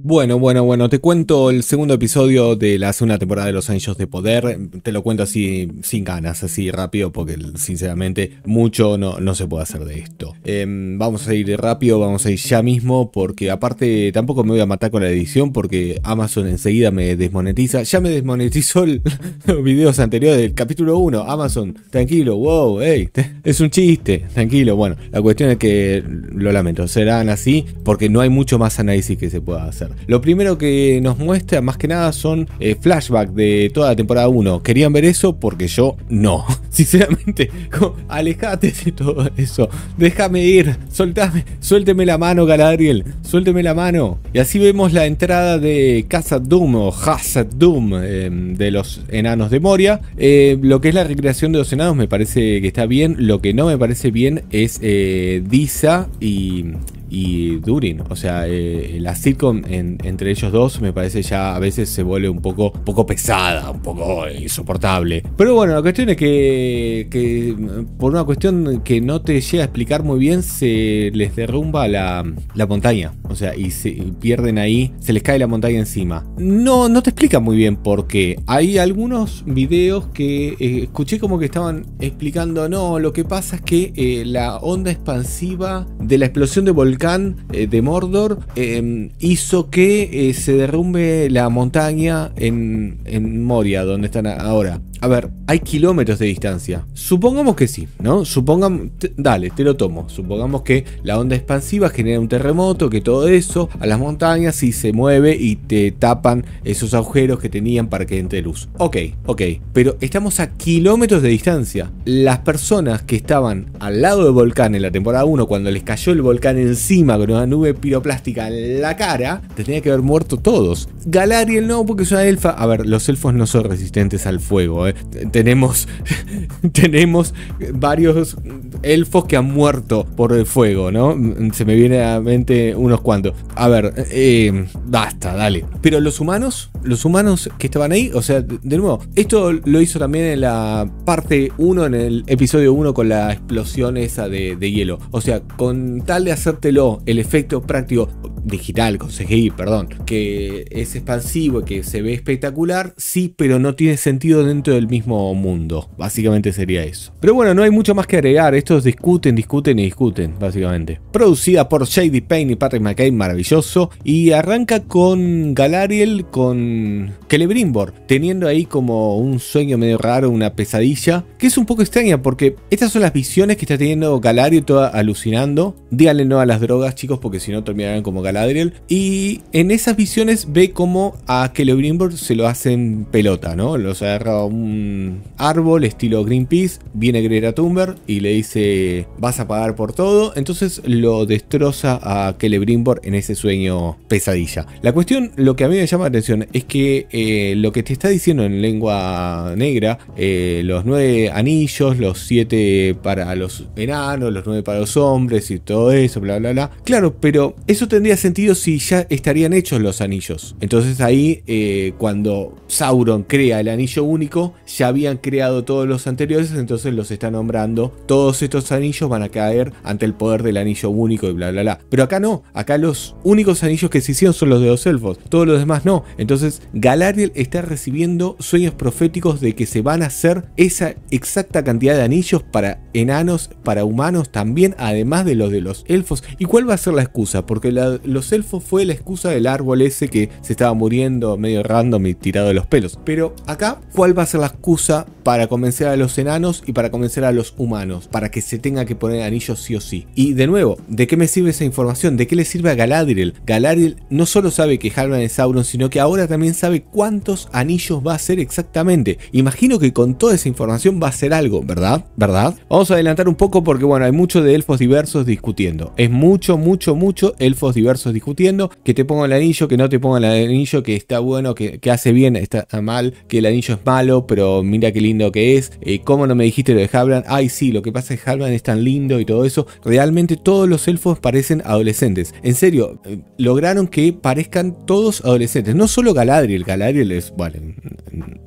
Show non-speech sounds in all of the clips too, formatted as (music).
Bueno, bueno, bueno, te cuento el segundo episodio de la segunda temporada de Los Anillos de Poder. Te lo cuento así sin ganas, así rápido, porque sinceramente mucho no, no se puede hacer de esto. Em, vamos a ir rápido, vamos a ir ya mismo, porque aparte tampoco me voy a matar con la edición, porque Amazon enseguida me desmonetiza. Ya me desmonetizó (laughs) los videos anteriores del capítulo 1. Amazon, tranquilo, wow, hey, (laughs) es un chiste, tranquilo. Bueno, la cuestión es que lo lamento, serán así, porque no hay mucho más análisis que se pueda hacer. Lo primero que nos muestra más que nada son eh, flashbacks de toda la temporada 1. ¿Querían ver eso? Porque yo no. (laughs) Sinceramente, alejate de todo eso. Déjame ir. suéltame Suélteme la mano, Galadriel. Suélteme la mano. Y así vemos la entrada de Casa Doom o Hazard Doom em, de los enanos de Moria. Eh, lo que es la recreación de los enanos me parece que está bien. Lo que no me parece bien es eh, Disa y y Durin. O sea, eh, la sitcom entre ellos dos me parece ya a veces se vuelve un poco, poco pesada, un poco insoportable. Pero bueno, la cuestión es que, por una cuestión que no te llega a explicar muy bien, se les derrumba la, montaña. O sea, y se pierden ahí, se les cae la montaña encima. No, no te explica muy bien porque Hay algunos videos que eh, escuché como que estaban explicando, no, lo que pasa es que eh, la onda expansiva de la explosión de volcán Khan eh, de Mordor em, hizo que eh, se derrumbe la montaña en Moria, donde están ahora. A ver, hay kilómetros de distancia. Supongamos que sí, ¿no? Supongamos, dale, te lo tomo. Supongamos que la onda expansiva genera un terremoto, que todo eso a las montañas y se mueve y te tapan esos agujeros que tenían para que entre luz. Ok, ok, pero estamos a kilómetros de distancia. Las personas que estaban al lado del volcán en la temporada 1, cuando les cayó el volcán encima con una nube piroplástica en la cara, tendrían que haber muerto todos. Galariel no, porque es una elfa. A ver, los elfos no son resistentes al fuego, ¿eh? ¿eh? tenemos, (laughs) tenemos varios elfos que han muerto por el fuego, ¿no? Se me viene a la mente unos cuantos. A ver, eh, basta, dale. Pero los humanos, los humanos que estaban ahí, o sea, de nuevo, esto lo hizo también en la parte 1, en el episodio 1 con la explosión esa de, de hielo. O sea, con tal de hacértelo el efecto práctico digital, con CGI, perdón, que es expansivo y que se ve espectacular, sí, pero no tiene sentido dentro de el mismo mundo. Básicamente sería eso. Pero bueno, no hay mucho más que agregar. Estos discuten, discuten y discuten, básicamente. Producida por Shady Payne y Patrick McKay, maravilloso. Y arranca con Galariel, con Celebrimbor, teniendo ahí como un sueño medio raro, una pesadilla, que es un poco extraña porque estas son las visiones que está teniendo Galariel, toda alucinando. Díganle no a las drogas, chicos, porque si no terminarán como Galadriel. Y en esas visiones ve como a Celebrimbor se lo hacen pelota, ¿no? Los agarra un árbol estilo Greenpeace, viene Greta Thunberg y le dice vas a pagar por todo, entonces lo destroza a Celebrimbor en ese sueño pesadilla. La cuestión, lo que a mí me llama la atención es que eh, lo que te está diciendo en lengua negra, eh, los nueve anillos, los siete para los enanos, los nueve para los hombres y todo eso, bla, bla, bla. Claro, pero eso tendría sentido si ya estarían hechos los anillos. Entonces ahí, eh, cuando Sauron crea el anillo único, ya habían creado todos los anteriores, entonces los está nombrando. Todos estos anillos van a caer ante el poder del anillo único y bla bla bla. Pero acá no, acá los únicos anillos que se hicieron son los de los elfos, todos los demás no. Entonces Galariel está recibiendo sueños proféticos de que se van a hacer esa exacta cantidad de anillos para enanos, para humanos también, además de los de los elfos. ¿Y cuál va a ser la excusa? Porque los elfos fue la excusa del árbol ese que se estaba muriendo medio random y tirado de los pelos. Pero acá, ¿cuál va a ser la excusa para convencer a los enanos y para convencer a los humanos, para que se tenga que poner anillos sí o sí. Y de nuevo, ¿de qué me sirve esa información? ¿De qué le sirve a Galadriel? Galadriel no solo sabe que Halbrand es Sauron, sino que ahora también sabe cuántos anillos va a ser exactamente. Imagino que con toda esa información va a ser algo, ¿verdad? ¿Verdad? Vamos a adelantar un poco porque, bueno, hay mucho de elfos diversos discutiendo. Es mucho, mucho, mucho elfos diversos discutiendo. Que te ponga el anillo, que no te ponga el anillo, que está bueno, que, que hace bien, está mal, que el anillo es malo pero mira qué lindo que es, eh, ¿cómo no me dijiste lo de Halbrand? Ay sí, lo que pasa es que Halbrand es tan lindo y todo eso. Realmente todos los elfos parecen adolescentes. En serio, eh, lograron que parezcan todos adolescentes. No solo Galadriel, Galadriel es, bueno,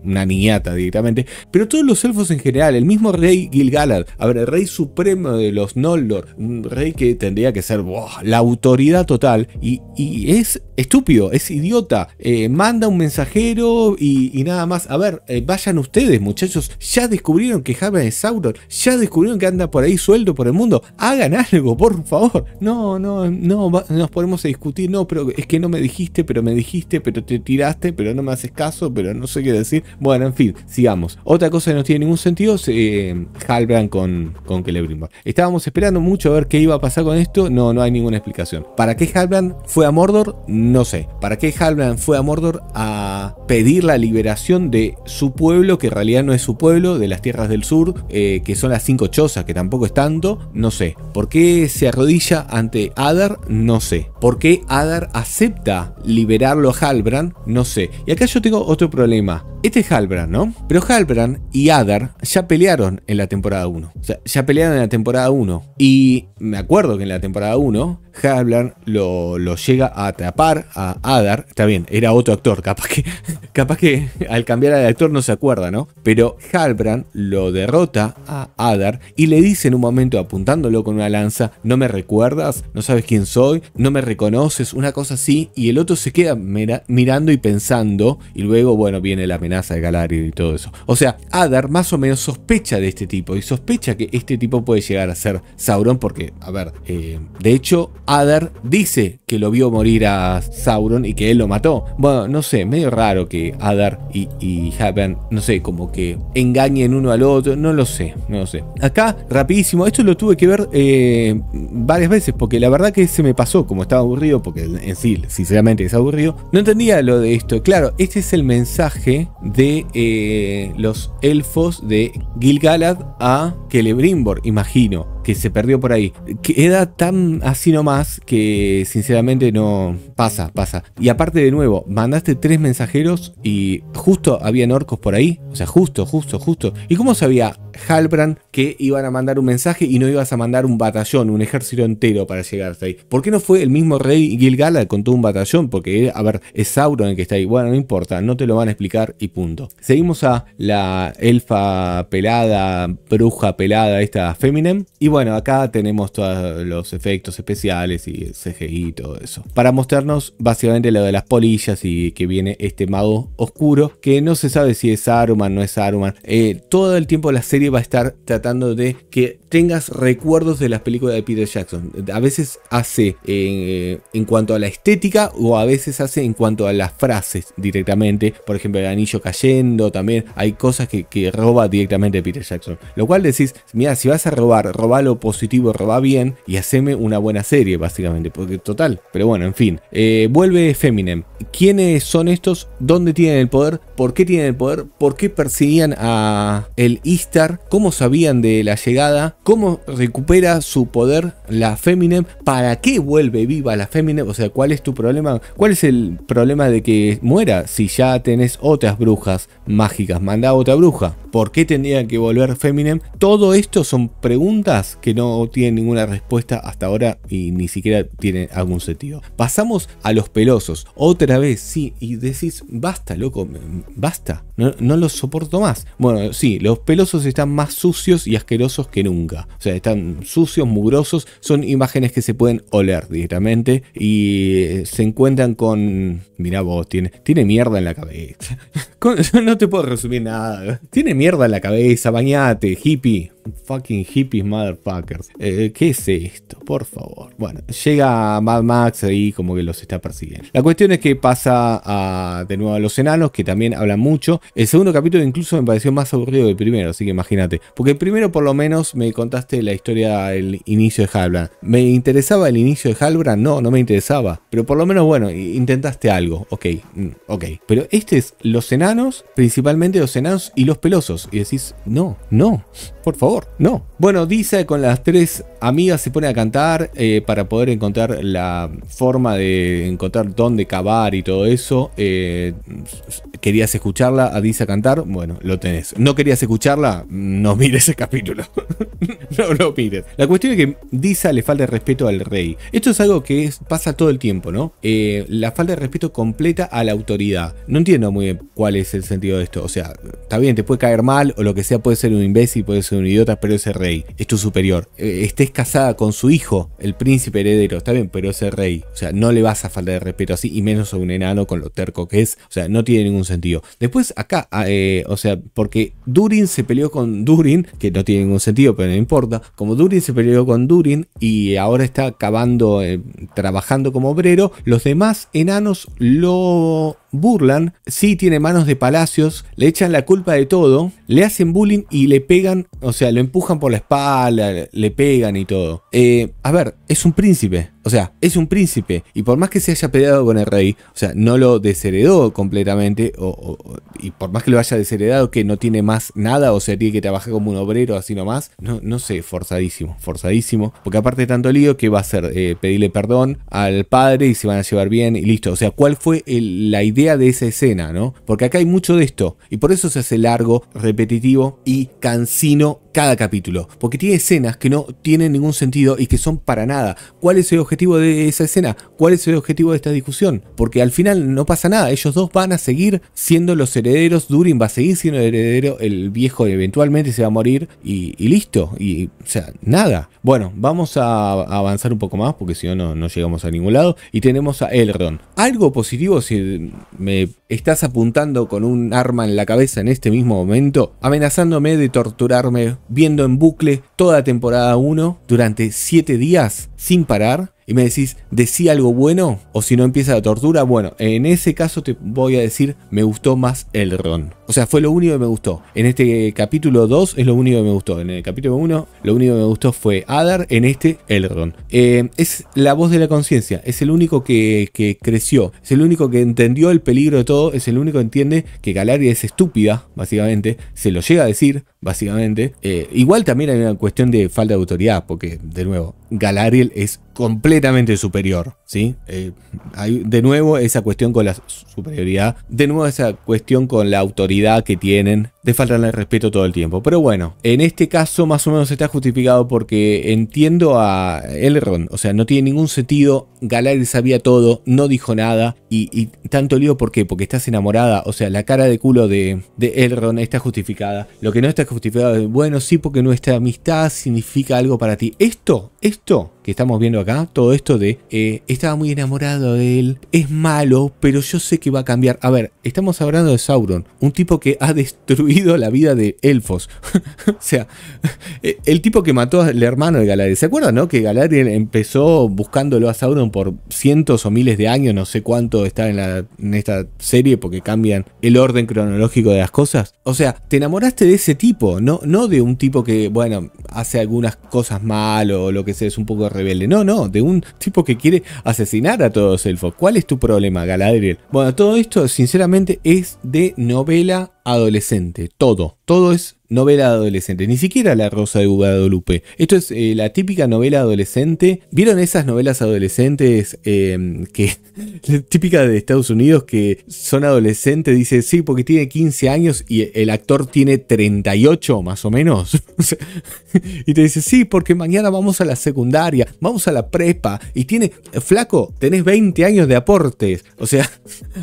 una niñata directamente, pero todos los elfos en general, el mismo rey Gilgalad, a ver, el rey supremo de los Noldor, un rey que tendría que ser la autoridad total y, y es estúpido, es idiota. Eh, manda un mensajero y, nada más. A ver, eh, vayan ustedes, muchachos. Ya descubrieron que Halbrand es Sauron. Ya descubrieron que anda por ahí suelto por el mundo. Hagan algo, por favor. No, no, no, nos ponemos a discutir. No, pero es que no me dijiste, pero me dijiste, pero te tiraste, pero no me haces caso, pero no sé qué decir. Bueno, en fin, sigamos. Otra cosa que no tiene ningún sentido es eh, Halbrand con, con Celebrimbor. Estábamos esperando mucho a ver qué iba a pasar con esto. No, no hay ninguna explicación. ¿Para qué Halbrand fue a Mordor? no sé, ¿para qué Halbrand fue a Mordor a pedir la liberación de su pueblo, que en realidad no es su pueblo, de las tierras del sur, eh, que son las cinco chozas, que tampoco es tanto? No sé. ¿Por qué se arrodilla ante Adar? No sé. ¿Por qué Adar acepta liberarlo a Halbrand? No sé. Y acá yo tengo otro problema. Este es Halbrand, ¿no? Pero Halbrand y Adar ya pelearon en la temporada 1. O sea, ya pelearon en la temporada 1. Y me acuerdo que en la temporada 1 Halbrand lo, llega a atrapar a Adar. Está bien, era otro actor, capaz que, (laughs) capaz que al cambiar al actor no se acuerda, ¿no? Pero Halbrand lo derrota a Adar y le dice en un momento apuntándolo con una lanza, no me recuerdas, no sabes quién soy, no me reconoces, una cosa así, y el otro se queda mirando y pensando, y luego, bueno, viene la amenaza de Galadriel y todo eso. O sea, Adar más o menos sospecha de este tipo y sospecha que este tipo puede llegar a ser Sauron porque, a ver, eh, de hecho, Adar dice que lo vio morir a Sauron y que él lo mató. Bueno, no sé, medio raro que Adar y, y Happen, no sé, como que engañen uno al otro, no lo sé, no lo sé. Acá, rapidísimo, esto lo tuve que ver eh, varias veces porque la verdad que se me pasó, como estaba aburrido, porque en sí, sinceramente es aburrido, no entendía lo de esto. Claro, este es el mensaje de eh, los elfos de Gilgalad a Celebrimbor, imagino que se perdió por ahí. Queda tan así nomás que sinceramente no pasa, pasa. Y aparte de nuevo, mandaste tres mensajeros y justo habían orcos por ahí. O sea, justo, justo, justo. ¿Y cómo sabía Halbrand que iban a mandar un mensaje y no ibas a mandar un batallón, un ejército entero para llegar ahí? ¿Por qué no fue el mismo rey Gilgala con todo un batallón? Porque, a ver, es Sauron el que está ahí. Bueno, no importa, no te lo van a explicar y punto. Seguimos a la elfa pelada, bruja pelada, esta Feminem. Y bueno, acá tenemos todos los efectos especiales y CGI y todo eso. Para mostrarnos básicamente lo de las polillas y que viene este mago oscuro, que no se sabe si es Aruman no es Aruman, eh, todo el tiempo la serie va a estar tratando de que tengas recuerdos de las películas de Peter Jackson. A veces hace eh, en cuanto a la estética o a veces hace en cuanto a las frases directamente. Por ejemplo, el anillo cayendo también. Hay cosas que, roba directamente Peter Jackson. Lo cual decís, mira, si vas a robar, robar lo positivo, roba bien y haceme una buena serie, básicamente, porque total. Pero bueno, en fin. Eh, vuelve Feminem. ¿Quiénes son estos? ¿Dónde tienen el poder? por qué tienen el poder, por qué perseguían a el Istar, cómo sabían de la llegada, cómo recupera su poder la Feminem, para qué vuelve viva la Feminem, o sea, cuál es tu problema, cuál es el problema de que muera si ya tenés otras brujas mágicas, manda otra bruja, por qué tendría que volver Feminem, todo esto son preguntas que no tienen ninguna respuesta hasta ahora y ni siquiera tienen algún sentido. Pasamos a los pelosos, otra vez, sí, y decís, basta, loco, basta, no, no, los soporto más. Bueno, sí, los pelosos están más sucios y asquerosos que nunca. O sea, están sucios, mugrosos, son imágenes que se pueden oler directamente y eh, se encuentran con... mira vos, tiene, tiene mierda en la cabeza. (laughs) no te puedo resumir nada. Tiene mierda en la cabeza, bañate, hippie. Fucking hippies motherfuckers. Eh, ¿Qué es esto? Por favor. Bueno, llega Mad Max ahí como que los está persiguiendo. La cuestión es que pasa de nuevo a los enanos, que también hablan mucho. El segundo capítulo incluso me pareció más aburrido que el primero, así que imagínate. Porque el primero por lo menos me contaste la historia del inicio de Halbrand. ¿Me interesaba el inicio de Halbrand? No, no me interesaba. Pero por lo menos, bueno, intentaste algo. Ok, mm, ok. Pero este es los enanos, principalmente los enanos y los pelosos. Y decís, no, no, por favor no. Bueno, Disa con las tres amigas se pone a cantar eh, para poder encontrar la forma de encontrar dónde cavar y todo eso. Eh, ¿Querías escucharla a Disa cantar? Bueno, lo tenés. ¿No querías escucharla? No mires ese capítulo. (laughs) no lo mires. La cuestión es que Disa le falta respeto al rey. Esto es algo que pasa todo el tiempo, ¿no? Eh, la falta de respeto completa a la autoridad. No entiendo muy bien cuál es el sentido de esto. O sea, está bien, te puede caer mal o lo que sea, puede ser un imbécil, puede ser un idiota pero ese rey es tu superior. Eh, estés casada con su hijo, el príncipe heredero, está bien, pero ese rey. O sea, no le vas a faltar de respeto así, y menos a un enano con lo terco que es. O sea, no tiene ningún sentido. Después acá, ah, eh, o sea, porque Durin se peleó con Durin, que no tiene ningún sentido, pero no importa. Como Durin se peleó con Durin y ahora está acabando, eh, trabajando como obrero, los demás enanos lo burlan, sí tiene manos de palacios, le echan la culpa de todo, le hacen bullying y le pegan, o sea, lo empujan por la espalda, le pegan y todo. Eh, a ver, es un príncipe. O sea, es un príncipe. Y por más que se haya peleado con el rey, o sea, no lo desheredó completamente. y por más que lo haya desheredado, que no tiene más nada. O sea, tiene que trabajar como un obrero, así nomás. No, no sé, forzadísimo, forzadísimo. Porque aparte de tanto lío, ¿qué va a hacer? Eh, pedirle perdón al padre y se van a llevar bien y listo. O sea, ¿cuál fue la idea de esa escena, no? Porque acá hay mucho de esto. Y por eso se hace largo, repetitivo y cansino cada capítulo, porque tiene escenas que no tienen ningún sentido y que son para nada. ¿Cuál es el objetivo de esa escena? ¿Cuál es el objetivo de esta discusión? Porque al final no pasa nada, ellos dos van a seguir siendo los herederos, Durin va a seguir siendo el heredero, el viejo eventualmente se va a morir y, listo, y o sea, nada. Bueno, vamos a avanzar un poco más porque si no, no llegamos a ningún lado y tenemos a Elrond. Algo positivo si me estás apuntando con un arma en la cabeza en este mismo momento, amenazándome de torturarme viendo en bucle toda temporada 1 durante 7 días sin parar y me decís, ¿decía algo bueno? O si no empieza la tortura, bueno, en ese caso te voy a decir, me gustó más el ron. O sea, fue lo único que me gustó. En este capítulo 2 es lo único que me gustó. En el capítulo 1 lo único que me gustó fue Adar, en este Elrond. ron eh, es la voz de la conciencia, es el único que, creció, es el único que entendió el peligro de todo, es el único que entiende que Galaria es estúpida, básicamente, se lo llega a decir, básicamente. Eh, igual también hay una cuestión de falta de autoridad, porque de nuevo, Galariel es completamente superior. ¿sí? Eh, hay de nuevo esa cuestión con la superioridad, de nuevo esa cuestión con la autoridad que tienen, de faltarle el respeto todo el tiempo. Pero bueno, en este caso más o menos está justificado porque entiendo a Elrond, o sea, no tiene ningún sentido, Galadriel sabía todo, no dijo nada, y, tanto lío, ¿por qué? Porque estás enamorada, o sea, la cara de culo de, de Elrond está justificada, lo que no está justificado es, bueno, sí, porque nuestra amistad significa algo para ti. Esto, esto que estamos viendo acá, todo esto de eh, estaba muy enamorado de él, es malo, pero yo sé que va a cambiar. A ver, estamos hablando de Sauron, un tipo que ha (laughs) destruido la vida de elfos. (laughs) o sea, (laughs) el tipo que mató al hermano de Galadriel. ¿Se acuerdan, no? Que Galadriel empezó buscándolo a Sauron por cientos o miles de años, no sé cuánto está en, la, en esta serie porque cambian el orden cronológico de las cosas. O sea, te enamoraste de ese tipo, no, no de un tipo que, bueno, hace algunas cosas mal o lo que sea, es un poco rebelde. No, no, de un tipo que quiere asesinar a todos los elfos. ¿Cuál es tu problema, Galadriel? Bueno, todo esto, sinceramente, es de novela adolescente. Todo. Todo es novela adolescente, ni siquiera La Rosa de Guadalupe. Esto es eh, la típica novela adolescente. ¿Vieron esas novelas adolescentes em, que (laughs) típica de Estados Unidos que son adolescentes? Dice, sí, porque tiene 15 años y el actor tiene 38 más o menos. (laughs) (laughs) y te dice, sí, porque mañana vamos a la secundaria, vamos a la prepa y tiene, flaco, tenés 20 años de aportes. O sea,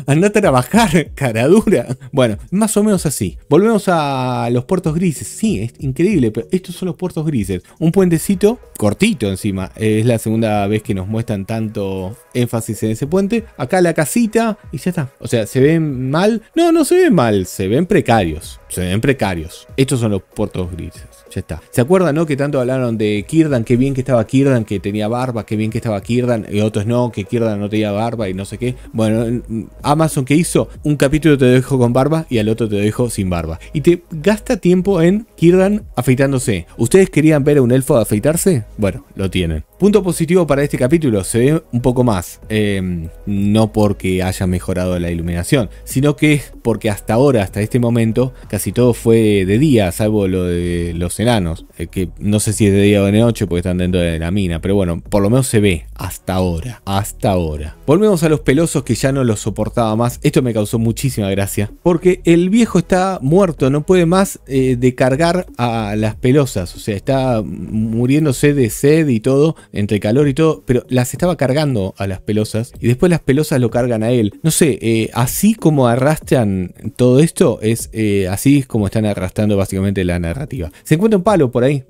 anda a trabajar, cara dura. Bueno, más o menos así. Volvemos a los puertos grises. Sí, es increíble, pero estos son los puertos grises. Un puentecito cortito encima. Eh, es la segunda vez que nos muestran tanto énfasis en ese puente. Acá la casita y ya está. O sea, ¿se ven mal? No, no se ven mal, se ven precarios. Se ven precarios. Estos son los puertos grises. Ya está. ¿Se acuerdan, no? Que tanto hablaron de Kirdan, que bien que estaba Kirdan, que tenía barba, qué bien que estaba Kirdan, y otros no, que Kirdan no tenía barba y no sé qué. Bueno, Amazon que hizo un capítulo te dejo con barba y al otro te dejo sin barba. Y te gasta tiempo en Kirdan afeitándose. ¿Ustedes querían ver a un elfo afeitarse? Bueno, lo tienen. Punto positivo para este capítulo, se ve un poco más, em, no porque haya mejorado la iluminación, sino que es porque hasta ahora, hasta este momento, casi todo fue de día, salvo lo de los enanos, eh, que no sé si es de día o de noche porque están dentro de la mina, pero bueno, por lo menos se ve hasta ahora, hasta ahora. Volvemos a los pelosos que ya no los soportaba más, esto me causó muchísima gracia, porque el viejo está muerto, no puede más eh, de cargar a las pelosas, o sea, está muriéndose de sed y todo, entre calor y todo, pero las estaba cargando a las pelosas y después las pelosas lo cargan a él. No sé, eh, así como arrastran todo esto, es eh, así como están arrastrando básicamente la narrativa. Se encuentra un palo por ahí,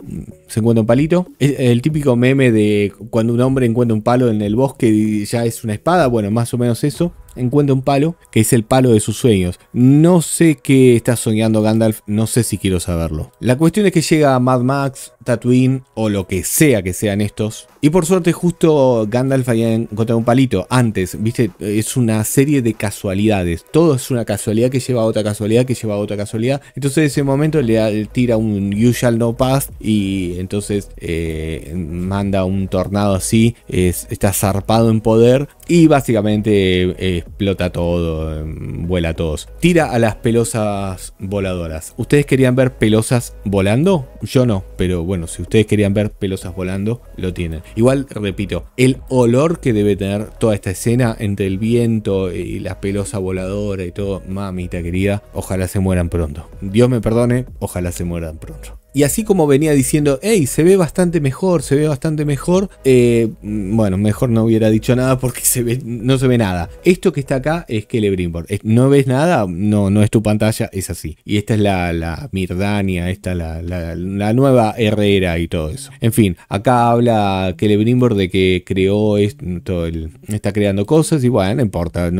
se encuentra un palito. Es el típico meme de cuando un hombre encuentra un palo en el bosque y ya es una espada, bueno, más o menos eso encuentra un palo que es el palo de sus sueños. No sé qué está soñando Gandalf, no sé si quiero saberlo. La cuestión es que llega Mad Max, Tatooine o lo que sea que sean estos. Y por suerte justo Gandalf había encontrado un palito antes, viste, es una serie de casualidades. Todo es una casualidad que lleva a otra casualidad, que lleva a otra casualidad. Entonces en ese momento le tira un You Shall No Pass y entonces eh, manda un tornado así, está zarpado en poder y básicamente eh, explota todo, em, vuela a todos. Tira a las pelosas voladoras. ¿Ustedes querían ver pelosas volando? Yo no, pero bueno, si ustedes querían ver pelosas volando, lo tienen. Igual, repito, el olor que debe tener toda esta escena entre el viento y la pelosa voladora y todo, mamita querida, ojalá se mueran pronto. Dios me perdone, ojalá se mueran pronto. Y así como venía diciendo, hey, se ve bastante mejor, se ve bastante mejor. Eh, mm, bueno, mejor no hubiera dicho nada porque se ve, no se ve nada. Esto que está acá es Celebrimbor. ¿No ves nada? No, no es tu pantalla, es así. Y esta es la, Mirdania, esta la, la, nueva Herrera y todo eso. En fin, acá habla Celebrimbor de que creó esto, el, está creando cosas y bueno, no importa.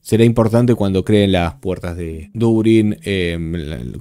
será importante cuando creen las puertas de Durin eh,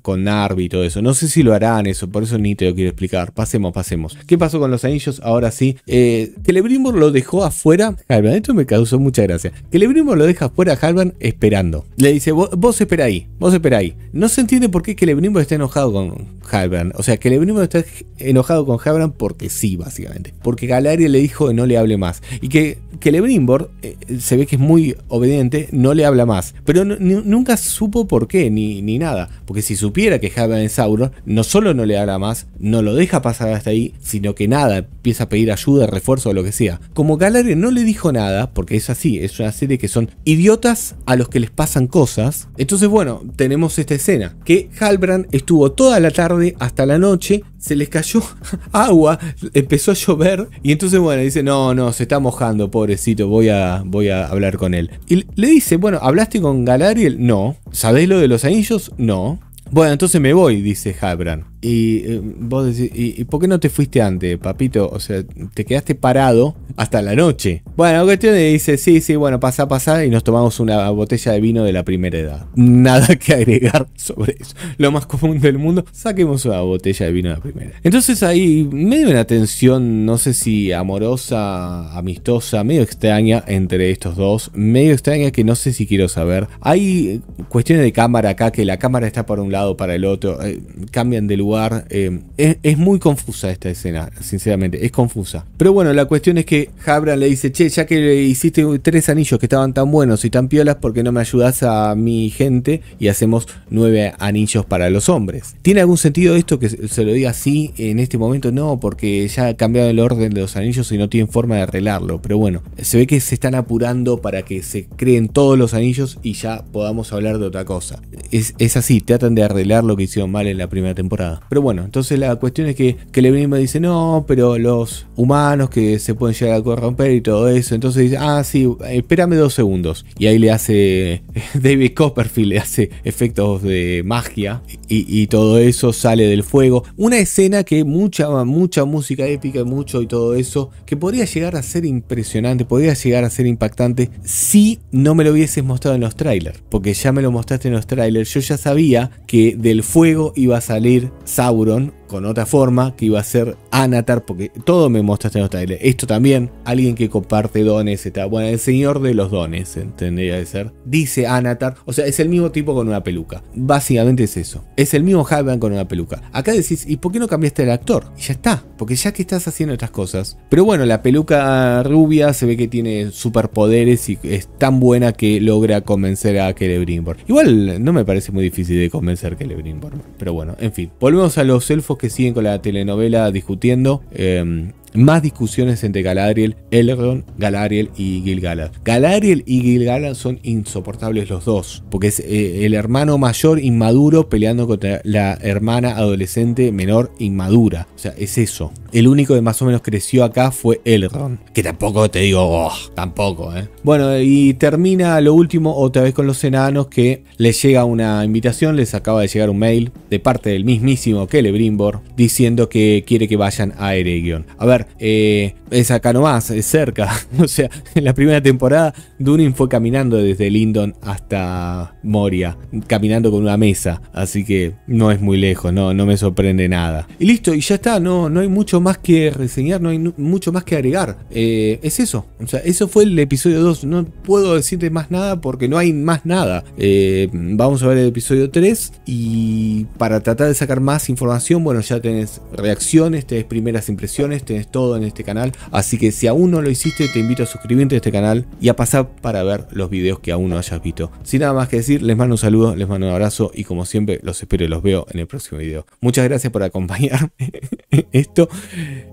con Narvi y todo eso. No sé si lo harán eso, eso ni te lo quiero explicar. Pasemos, pasemos. ¿Qué pasó con los anillos? Ahora sí, eh, Celebrimbor lo dejó afuera. Halvan, esto me causó mucha gracia. Celebrimbor lo deja afuera a esperando. Le dice, vos, espera ahí, vos espera ahí. No se entiende por qué Celebrimbor está enojado con Halbern. O sea, Celebrimbor está enojado con Halvan porque sí, básicamente. Porque Galaria le dijo que no le hable más. Y que que lebrimbor eh, se ve que es muy obediente, no le habla más. Pero nunca supo por qué, ni, ni, nada. Porque si supiera que es Sauron no solo no le habla más, no lo deja pasar hasta ahí, sino que nada, empieza a pedir ayuda, refuerzo o lo que sea. Como Galadriel no le dijo nada, porque es así, es una serie que son idiotas a los que les pasan cosas. Entonces, bueno, tenemos esta escena, que Halbrand estuvo toda la tarde hasta la noche se les cayó (laughs) agua, empezó a llover y entonces bueno, dice, "No, no, se está mojando, pobrecito, voy a voy a hablar con él." Y le dice, "Bueno, ¿hablaste con Galariel? "No." "¿Sabés lo de los anillos?" "No." Bueno, entonces me voy", dice Halbrand. Y eh, vos decís, ¿y, por qué no te fuiste antes, papito? O sea, te quedaste parado hasta la noche. Bueno, cuestión de dice, sí, sí, bueno, pasa, pasa, y nos tomamos una botella de vino de la primera edad. (laughs) Nada que agregar sobre eso. Lo más común del mundo, saquemos una botella de vino de la primera. Entonces ahí medio una tensión, no sé si amorosa, amistosa, medio extraña entre estos dos, medio extraña que no sé si quiero saber. Hay cuestiones de cámara acá, que la cámara está para un lado, para el otro, eh, cambian de lugar eh, es, muy confusa esta escena, sinceramente, es confusa. Pero bueno, la cuestión es que Habran le dice, che, ya que hiciste tres anillos que estaban tan buenos y tan piolas, ¿por qué no me ayudas a mi gente y hacemos nueve anillos para los hombres? ¿Tiene algún sentido esto que se lo diga así en este momento? No, porque ya ha cambiado el orden de los anillos y no tienen forma de arreglarlo. Pero bueno, se ve que se están apurando para que se creen todos los anillos y ya podamos hablar de otra cosa. es así, tratan de arreglar lo que hicieron mal en la primera temporada. Pero bueno, entonces la cuestión es que, que me dice, no, pero los humanos que se pueden llegar a corromper y todo eso. Entonces dice, ah, sí, espérame dos segundos. Y ahí le hace, (laughs) David Copperfield le hace efectos de magia y, todo eso sale del fuego. Una escena que mucha, mucha música épica, mucho y todo eso, que podría llegar a ser impresionante, podría llegar a ser impactante si no me lo hubieses mostrado en los trailers. Porque ya me lo mostraste en los trailers, yo ya sabía que del fuego iba a salir Sauron con otra forma que iba a ser Anatar, porque todo me mostraste en los Esto también, alguien que comparte dones, Bueno, el señor de los dones, tendría de ser. Dice Anatar, o sea, es el mismo tipo con una peluca. Básicamente es eso. Es el mismo Hyman con una peluca. Acá decís, ¿y por qué no cambiaste el actor? Y ya está, porque ya que estás haciendo estas cosas. Pero bueno, la peluca rubia se ve que tiene superpoderes y es tan buena que logra convencer a Celebrimbor. Igual no me parece muy difícil de convencer a Celebrimbor, pero bueno, en fin. Volvemos a los elfos que siguen con la telenovela discutiendo. Em, más discusiones entre Galadriel, Elrond, Galadriel y Gilgalad. Galadriel y Gilgalad son insoportables los dos, porque es eh, el hermano mayor inmaduro peleando contra la hermana adolescente menor inmadura. O sea, es eso. El único que más o menos creció acá fue Elrond, que tampoco te digo, oh, tampoco, ¿eh? Bueno, y termina lo último otra vez con los enanos que les llega una invitación, les acaba de llegar un mail de parte del mismísimo Celebrimbor diciendo que quiere que vayan a Eregion. A ver, eh, es acá nomás, es cerca. (laughs) O sea, en la primera temporada Dunin fue caminando desde Lindon hasta Moria, caminando con una mesa. Así que no es muy lejos, no, no me sorprende nada. Y listo, y ya está, no, no hay mucho más que reseñar, no hay mucho más que agregar. Eh, es eso, o sea, eso fue el episodio 2. No puedo decirte más nada porque no hay más nada. Eh, vamos a ver el episodio 3 y para tratar de sacar más información, bueno, ya tenés reacciones, tenés primeras impresiones, tenés todo en este canal. Así que si aún no lo hiciste, te invito a suscribirte a este canal y a pasar para ver los videos que aún no hayas visto. Sin nada más que decir, les mando un saludo, les mando un abrazo y como siempre, los espero y los veo en el próximo video. Muchas gracias por acompañarme (laughs) esto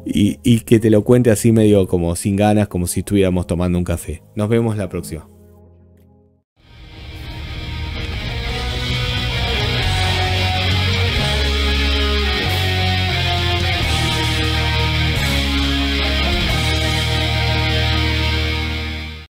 y, y que te lo cuente así medio como sin ganas, como si estuviéramos tomando un café. Nos vemos la próxima.